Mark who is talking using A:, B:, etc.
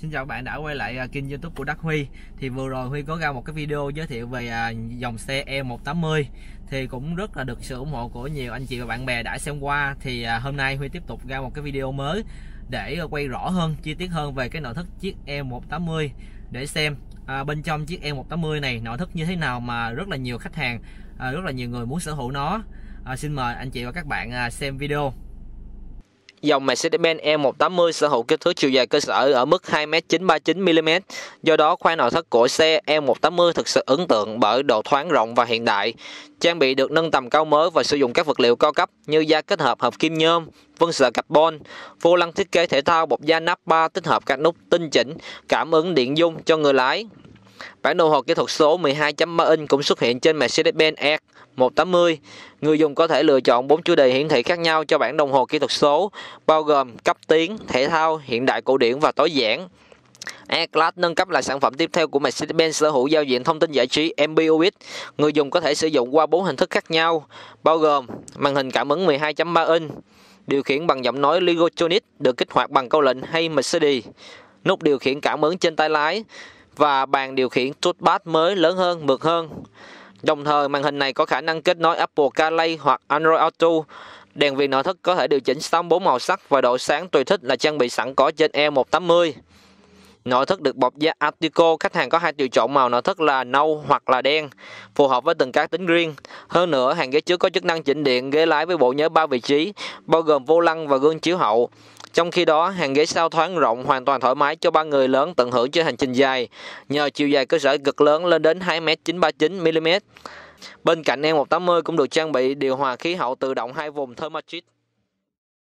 A: Xin chào các bạn đã quay lại à, kênh youtube của Đắc Huy Thì vừa rồi Huy có ra một cái video giới thiệu về à, dòng xe E180 Thì cũng rất là được sự ủng hộ của nhiều anh chị và bạn bè đã xem qua Thì à, hôm nay Huy tiếp tục ra một cái video mới Để quay rõ hơn, chi tiết hơn về cái nội thất chiếc E180 Để xem à, bên trong chiếc E180 này nội thất như thế nào mà rất là nhiều khách hàng à, Rất là nhiều người muốn sở hữu nó à, Xin mời anh chị và các bạn xem video Dòng Mercedes-Benz E180 sở hữu kích thước chiều dài cơ sở ở mức 2m939mm, do đó khoang nội thất của xe E180 thực sự ấn tượng bởi độ thoáng rộng và hiện đại. Trang bị được nâng tầm cao mới và sử dụng các vật liệu cao cấp như da kết hợp hợp kim nhôm, vân sờ carbon, vô lăng thiết kế thể thao bọc da nắp 3 tích hợp các nút tinh chỉnh, cảm ứng điện dung cho người lái, Bản đồng hồ kỹ thuật số 12.3 inch cũng xuất hiện trên Mercedes-Benz E 180 Người dùng có thể lựa chọn 4 chủ đề hiển thị khác nhau cho bản đồng hồ kỹ thuật số, bao gồm cấp tiến, thể thao, hiện đại cổ điển và tối giản. E-Class nâng cấp là sản phẩm tiếp theo của Mercedes-Benz sở hữu giao diện thông tin giải trí MBUX. Người dùng có thể sử dụng qua 4 hình thức khác nhau, bao gồm màn hình cảm ứng 12.3 inch, điều khiển bằng giọng nói Ligotonic được kích hoạt bằng câu lệnh hay Mercedes, nút điều khiển cảm ứng trên tay lái, và bàn điều khiển touchpad mới lớn hơn, mượt hơn. Đồng thời, màn hình này có khả năng kết nối Apple CarPlay hoặc Android Auto. Đèn viền nội thất có thể điều chỉnh 64 màu sắc và độ sáng tùy thích là trang bị sẵn có trên E180. Nội thất được bọc da Artico, khách hàng có hai tùy chọn màu nội thất là nâu hoặc là đen, phù hợp với từng cá tính riêng. Hơn nữa, hàng ghế trước có chức năng chỉnh điện, ghế lái với bộ nhớ 3 vị trí, bao gồm vô lăng và gương chiếu hậu. Trong khi đó, hàng ghế sau thoáng rộng hoàn toàn thoải mái cho ba người lớn tận hưởng trên hành trình dài, nhờ chiều dài cơ sở cực lớn lên đến 2m939mm. Bên cạnh E180 cũng được trang bị điều hòa khí hậu tự động hai vùng Thermatrix.